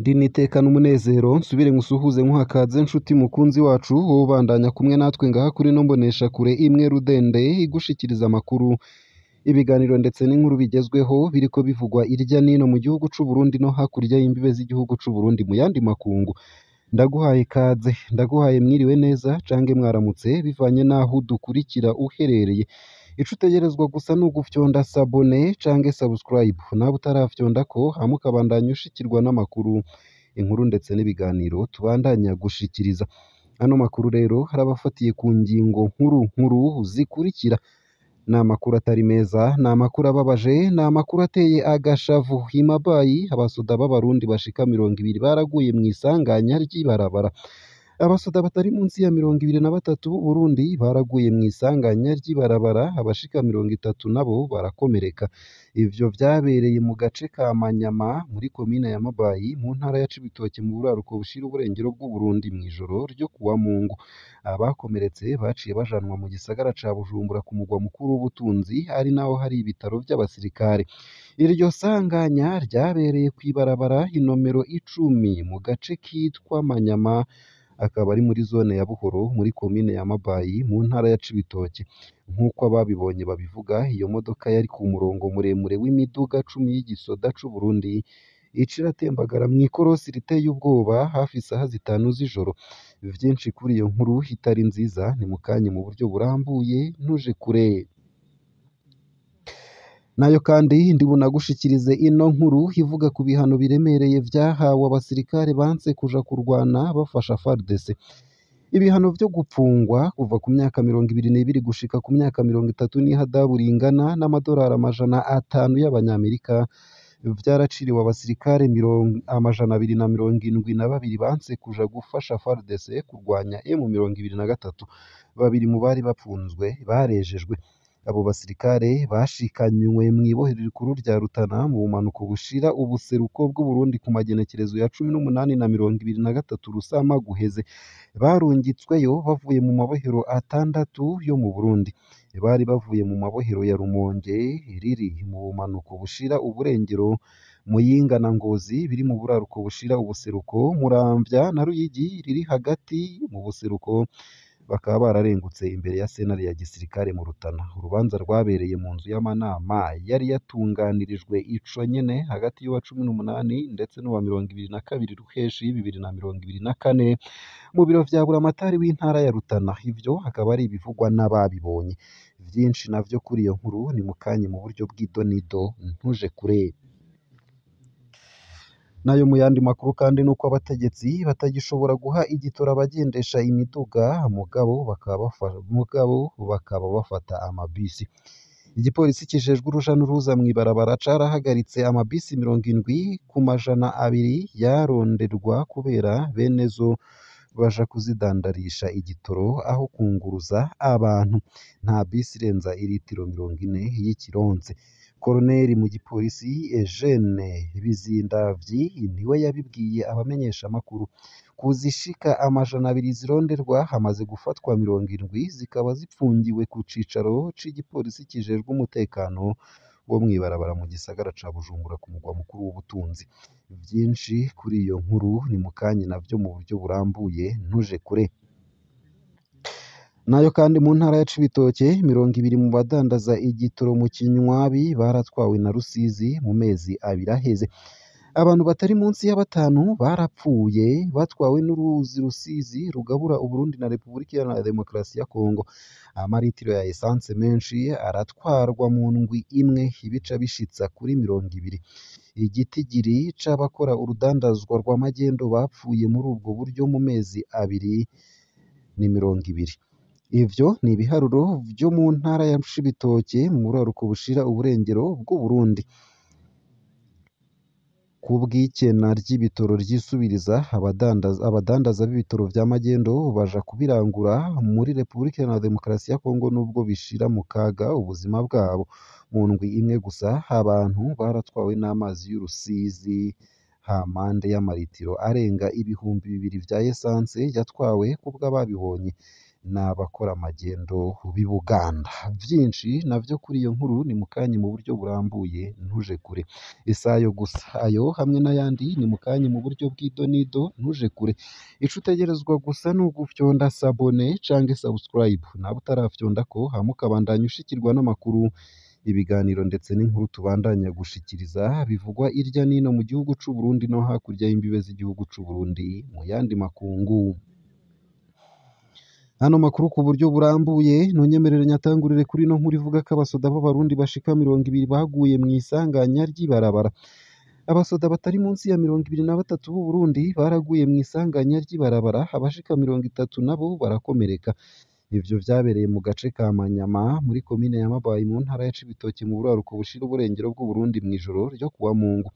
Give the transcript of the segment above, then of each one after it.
ndi niteka n'umunezero nsubire nkusuhuze nkuhakadze nshuti mukunzi wacu wowe kumwe natwe ngaha kuri no mbonesha kure imwe rudende igushikiriza amakuru ibiganiro ndetse n'inkuru bigezweho biriko bivugwa irya n'ino mu gihugu c'u no hakurya y'imbibe z'igihugu c'u Burundi mu yandi makungu ndaguhaye ikaze ndaguhaye mwiriwe neza cange mwaramutse bivanye n'aho dukurikira uherereye ico utegerezwa gusa ni ugufyonda sabone cange subscribe nawe utarafyonda ko hama ushikirwa n'amakuru inkuru ndetse n'ibiganiro tubandanya gushikiriza ano makuru rero harabafatiye ku ngingo nkuru nkuru zikurikira Ni amakuru atari meza, ni amakuru ababaje, ni amakuru ateye agashavu. Himabayi, Abasuda b'Abarundi bashika mirongo ibiri baraguye mu isanganya ry'ibarabara. abasoda batari munsi ya mirongo ibiri na batatu Burundi baraguye mu isanganya ry'ibarabara abashika mirongo itatu nabo barakomereka Ibyo byabereye mu gace ka Manyama muri komine ya Mabayi mu ntara ya Cibitoke mu buraruko bushira uburengero bw'u Burundi mu ijoro ryo kuwa Mungu abakomeretse baciye bajanwa mu gisagara ca Bujumbura ku mugwa mukuru w'ubutunzi ari naho hari ibitaro by'abasirikare iryo sanganya ryabereye ku ibarabara inomero icumi mu gace kitwa Manyama akaba ari muri zone ya Buhoro muri komine ya Mabayi mu ntara ya Cibitoke nk'uko ababibonye babivuga iyo modoka yari ku murongo muremure w'imiduga cumi y'igisoda c'u Burundi ica iratembagara mu ikorosi riteye ubwoba hafi isaha zitanu z'ijoro byinshi kuri iyo nkuru itari nziza nimukanye mu buryo burambuye ntuje kure nayo kandi ndibunagushikirize ino nkuru ivuga ku bihano biremereye byahawe abasirikare banse kuja kurwana bafasha FARDC ibihano byo gupfungwa kuva ku myaka mirongo ibiri n'ibiri gushika ku myaka mirongo itatu n'ihadabu ringana n'amadolari amajana atanu y'abanyamerika byaraciriwe abasirikare amajana abiri na mirongo indwi na babiri banse kuja gufasha FARDC kurwanya M mirongo ibiri na gatatu babiri mu bari bapfunzwe barejejwe Abo basirikare bashikanywe mu ibohero rikuru rya Rutana mu bumanuko bushira ubuseruko bw'u Burundi ku magenekerezo ya cumi n'umunani na mirongo ibiri na gatatu Rusama Guheze barungitsweyo bavuye mu mabohero atandatu yo mu Burundi bari bavuye mu mabohero ya Rumonge riri mu bumanuko bushira uburengero Muyinga na Ngozi biri mu buraruko bushira ubuseruko Muramvya na Ruyigi riri hagati mu buseruko bakaba bararengutse imbere ya senari ya gisirikare mu Rutana urubanza rwabereye mu nzu y'amanama yari yatunganirijwe ico nyine hagati y'uwa cumi n'umunani ndetse n'uwa mirongo ibiri na kabiri Ruheshi bibiri na mirongo ibiri na kane mu biro bya Buramatari w'intara ya Rutana ibyo akaba ari ibivugwa n'ababibonye byinshi nabyo kuri iyo nkuru ni mu kanya mu buryo bw'idonido ntuje kure n'ayo mu yandi makuru kandi ni uko abategetsi batagishobora guha igitoro abagendesha imiduga mugabo bakaba bakaba bafata amabisi igipolisi kijejwe uruja n'uruza mw'ibarabara carahagaritse amabisi mirongo indwi ku majana abiri yaronderwa kubera bene zo baja kuzidandarisha igitoro aho kunguruza abantu nta bisi irenza iritiro mirongo ine y'ikironze Koloneli Mugipolisi Eugene Bizindavyi ni we yabibwiye abamenyeshamakuru kuza ishika amajana abiri zironderwa hamaze gufatwa mirongo indwi zikaba zipfungiwe ku cicaro c'igipolisi kijejwe umutekano wo mw'ibarabara mu gisagara ca Bujumbura ku mugwa mukuru w'ubutunzi vyinshi kuri iyo nkuru ni mukanyi navyo mu buryo burambuye ntuje kure nayo kandi mu ntara ya Cibitoke mirongo ibiri mu badandaza igitoro mu kinywabi baratwawe na Rusizi mu mezi abiri aheze abantu batari munsi ya batanu barapfuye batwawe n'uruzi rusizi rugabura Uburundi na Repubulika ya Demokarasi ya Kongo amaritiro ya esanse menshi aratwarwa mu ndwi imwe ibica bishitsa kuri mirongo ibiri igitigiri c'abakora urudandazwa rwa magendu bapfuye muri ubwo buryo mu mezi abiri ni mirongo ibiri Ibyo ni ibiharuro byo mu ntara ya Cibitoke mu buraruko bushira uburengero bw'u Burundi. Ku bw'ikena ry'ibitoro ryisubiriza, abadandaza b'ibitoro vya magendu baja kubirangura muri Repubulika Iharanira Demokarasi ya Kongo nubwo bishira mu kaga ubuzima bwabo. Mu ndwi imwe gusa, abantu baratwawe n'amazi y'urusizi Hamande y'amaritiro arenga ibihumbi bibiri vya esanse yatwawe kubw'ababibonye. ni abakora amagendo b'ibuganda, byinshi nabyo kuri iyo nkuru ni mukanyi mu buryo burambuye ntuje kure, si ayo gusa ayo hamwe n'ayandi ni mukanyi mu buryo bw'idonido ntuje kure, ico utegerezwa gusa ni ugufyonda sabone canke sabusikarayibu, naba utarafyonda ko hama ukabandanya n'amakuru ibiganiro ndetse n'inkuru tubandanya gushikiriza bivugwa irya n'ino mu gihugu c'u Burundi no hakurya y'imbibe z'igihugu c'u Burundi mu yandi makungu. ano makuru ku buryo burambuye ntonyemerere nyatangurire kuri ino nkuru ivuga ko abasoda b'abarundi bashika mirongo ibiri baguye mu isanganya ry'ibarabara abasoda batari munsi ya mirongo ibiri na batatu b'u Burundi baraguye mu isanganya ry'ibarabara abashika mirongo itatu nabo barakomereka Ibyo byabereye mu gace ka Manyama muri komine ya Mabayi mu ntara ya Cibitoke mu buraruko bushira uburengero bw'u Burundi mw'ijoro ryo kuwa Mungu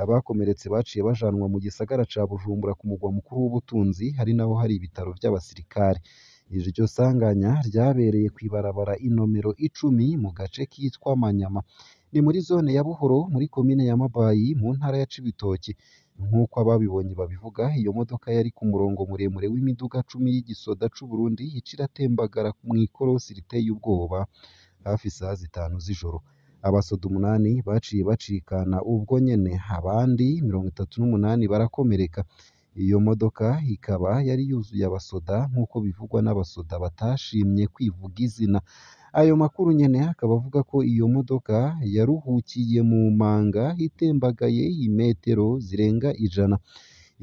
abakomeretse baciye bajanwa mu gisagara ca Bujumbura ku mugwa mukuru w'ubutunzi hari naho hari ibitaro by’abasirikare. Iryo sanganya ryabereye ku ibarabara inomero icumi mu gace kitwa Manyama ni muri zone ya Buhoro muri komine ya Mabayi mu ntara ya Cibitoki nk'uko ababibonye babivuga iyo modoka yari ku murongo muremure w'imiduga cumi y'igisoda c'u Burundi ica iratembagara mu ikorosi riteye ubwoba hafi isaha zitanu z'ijoro abasoda umunani baciye bacikana ubwo nyene abandi mirongo itatu n'umunani barakomereka Iyo modoka ikaba yari yuzuye abasoda nk'uko bivugwa n'abasoda batashimye kwivuga izina. Ayo makuru nyene akaba avuga ko iyo modoka yaruhukiye mu manga itembagaye imetero zirenga ijana.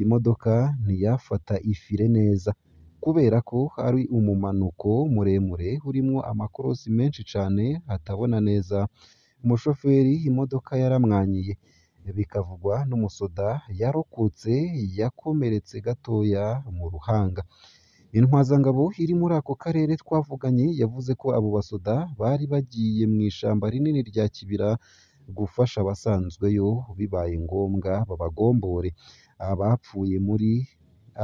Imodoka ntiyafata ifire neza kubera ko hari umumanuko muremure urimo amakorosi menshi cyane atabona neza. Umushoferi imodoka yaramwanyiye. bikavugwa n'umusoda yarokotse yakomeretse gatoya mu ruhanga intwazangabo iri muri ako karere twavuganye yavuze ko abo basoda bari bagiye mu ishyamba rinini rya kibira gufasha abasanzweyo bibaye ngombwa babagombore abapfuye muri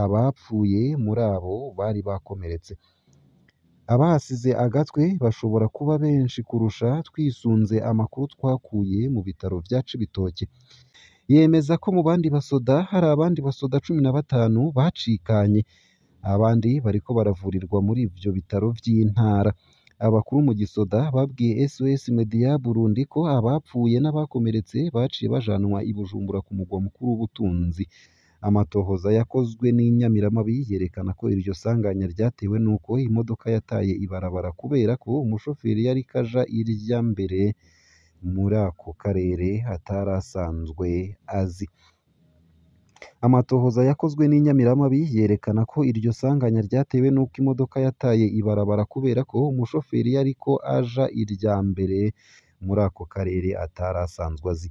abapfuye muri abo bari bakomeretse Abahasize agatwe bashobora kuba benshi kurusha twisunze amakuru twakuye mu bitaro bya Cibitoke yemeza ko mu bandi basoda hari abandi basoda cumi na batanu bacikanye abandi bariko baravurirwa muri ibyo bitaro by’intara. abakuru mu gisoda babwiye SOS Media Burundi ko abapfuye n'abakomeretse baciye bajanwa i Bujumbura ku mugwa mukuru w'ubutunzi Amatohoza yakozwe n'Inyamiramabi yerekana ko iryo sanganya ryatewe n'uko imodoka yataye ibarabara kubera ko umushoferi yari kaja irya mbere muri ako karere atari azi. Amatohoza yakozwe n'Inyamiramabi yerekana ko iryo sanganya ryatewe n'uko imodoka yataye ibarabara kubera ko umushoferi yariko aja irya mbere muri ako karere atari asanzwe azi.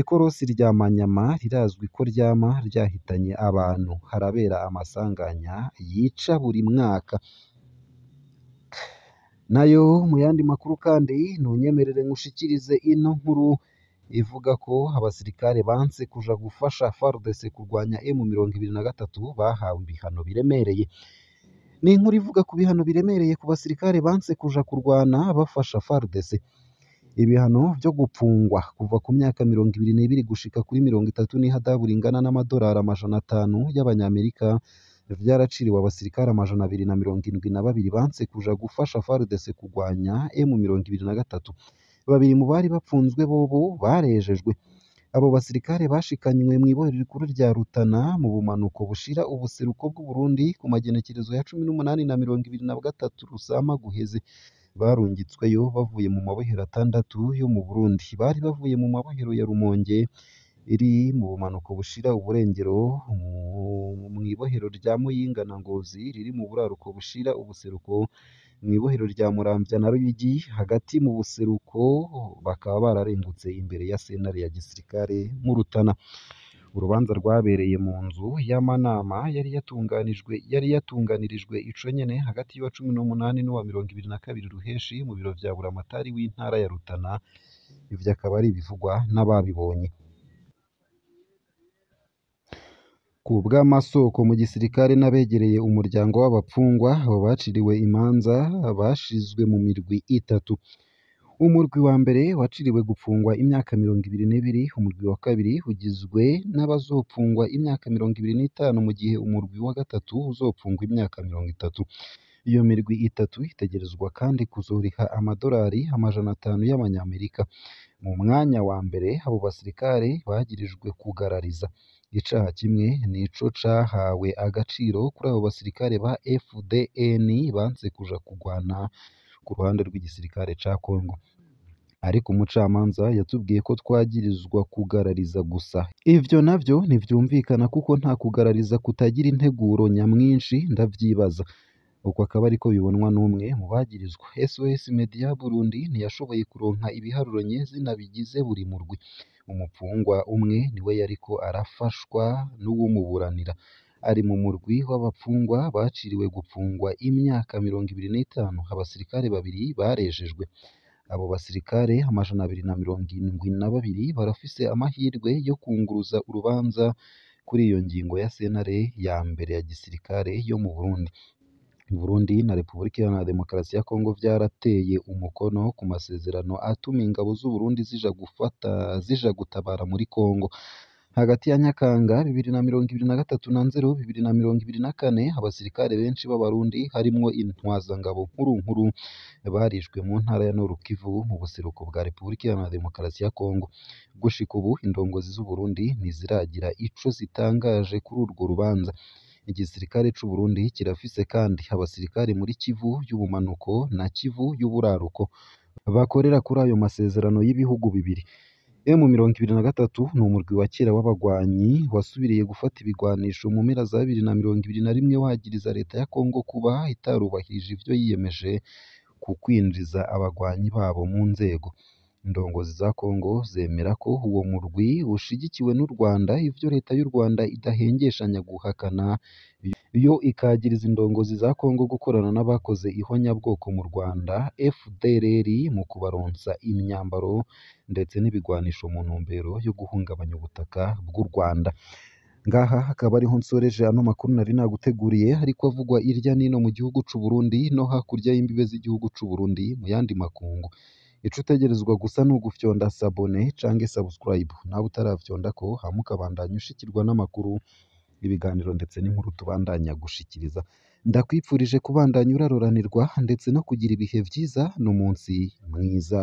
Ikorosi rya Manyama rirazwi ko ryama ryahitanye abantu harabera amasanganya yica buri mwaka. Nayo mu yandi makuru kandi ntunyemerere nkushikirize ino nkuru ivuga ko abasirikare banse kuja gufasha FARDC kurwanya m gatatu bahawe ibihano biremereye. Ni inkuru ivuga ku bihano biremereye ku basirikare banse kuja kurwana bafasha FARDC. ibihano byo gupfungwa kuva ku myaka mirongo ibiri n'ibiri gushika kuri mirongo itatu n'ihadabu ringana n'amadolari amajana atanu y'abanyamerika vyaraciriwe abasirikare amajana abiri na mirongo indwi na babiri banse kuja gufasha FARDC kugwanya emu mirongo ibiri na gatatu babiri mu bari bapfunzwe bobo barejejwe abo basirikare bashikanywe mw'ibohero rikuru rya Rutana mu bumanuko bushira ubuseruko bw'u Burundi ku magenekerezo ya cumi n'umunani na mirongo ibiri na gatatu Rusama guheze barungitsweyo bavuye mu mabohero atandatu yo mu Burundi bari bavuye mu mabohero ya Rumonge iri mu bumanuko bushira uburengero mu ibohero rya Muyinga na Ngozi riri mu buraruko bushira ubuseruko mu ibohero rya Muramvya na Ruyigi hagati mu buseruko bakaba bararengutse imbere ya Senari ya gisirikare mu Rutana Urubanza rwabereye mu nzu y'amanama yari yatunganijwe yari yatunganirijwe Iconyene hagati y'uwa cumi n'umunani n'uwa mirongo ibiri na kabiri Ruheshi mu biro bya Buramatari w'Intara ya Rutana ibyo akaba ari ibivugwa n'ababibonye ku bw'amasoko mu gisirikare n'abegereye umuryango w'abafungwa abo baciriwe imanza bashizwe mu mirwi itatu Umurwi wa mbere waciriwe gufungwa imyaka mirongo ibiri n'ibiri, umurwi wa kabiri ugizwe n'abazofungwa imyaka mirongo ibiri n'itanu, mu gihe umurwi wa gatatu uzofungwa imyaka mirongo itatu. Iyo mirwi itatu itegerezwa kandi kuzuriha amadolari amajana atanu y'Amanyamerika. Mu mwanya wa mbere abo basirikare bagirijwe kugarariza. Icaha kimwe nico cyahawe agaciro kuri abo basirikare ba FDN banse kuja kugwana ku ruhande rw'igisirikare cya Congo ariko umucamanza yatubwiye ko twagirizwa kugarariza gusa ibyo nabyo ntivyumvikana kuko nta kugarariza kutagira integuro nyamwinshi ndavyibaza uko akaba ariko bibonwa n'umwe mu bagirizwa SOS Media Burundi ntiyashoboye kuronka ibiharuro nyezina bigize buri murwi umupfungwa umwe niwe yariko arafashwa n'uwumuburanira ari mu murwi w'abafungwa baciriwe gufungwa imyaka mirongo ibiri n'itanu abasirikare babiri barejejwe abo basirikare amajana abiri na mirongo irindwi na babiri barafise amahirwe yo kunguruza urubanza kuri iyo ngingo ya Senare ya mbere ya gisirikare yo mu Burundi Burundi na Repubulika Iharanira Demokarasi ya Kongo byarateye umukono ku masezerano atuma ingabo z'u Burundi zija gufata zija gutabara muri Kongo hagati ya Nyakanga bibiri na mirongo ibiri na gatatu na Nzeri bibiri na mirongo ibiri na kane abasirikare benshi b'Abarundi harimo intwazangabo nkuru nkuru barishwe mu ntara ya Noru mu buseruko bwa Repubulika Iharanira Demokarasi ya Kongo gushika ubu indongozi z'u Burundi ntiziragira ico zitangaje kuri urwo rubanza igisirikare c'u Burundi kirafise kandi abasirikare muri Kivu y'ubumanuko na Kivu y'uburaruko bakorera kuri ayo masezerano y'ibihugu bibiri mirongo ibiri na gatatu ni umurwi wa kera w'abagwanyi wasubiriye gufata ibigwanisho mu mpera za bibiri na mirongo ibiri na rimwe wagiriza leta ya Congo kuba itarubahirije ibyo yiyemeje ku kwinjiza abagwanyi babo mu nzego Indongozi za Kongo zemera ko uwo murwi ushyigikiwe n'u Rwanda, ivyo Leta y'u Rwanda idahengeshanya guhakana, yo ikagiriza indongozi za Kongo gukorana n'abakoze ihonyabwoko mu Rwanda FDLR mu kubaronsa imyambaro ndetse n'ibigwanisho mu ntumbero yo guhungabanya ubutaka bw'u Rwanda. Ngaha hakaba ariho nsoreje ano makuru nari naguteguriye, ariko avugwa hirya no mu gihugu c'u no hakurya y'imbibe z'igihugu c'u Burundi mu yandi makungu. icyo utegerezwa gusa ni ugufyonda sabone cyangwa sabusikarayibu nawe utarafyonda ko hama ukabandanya ushikirwa n'amakuru ibiganiro ndetse n'inkuru tubandanya gushikiriza ndakwifurije kubandanya uraroranirwa ndetse no kugira ibihe byiza n'umunsi mwiza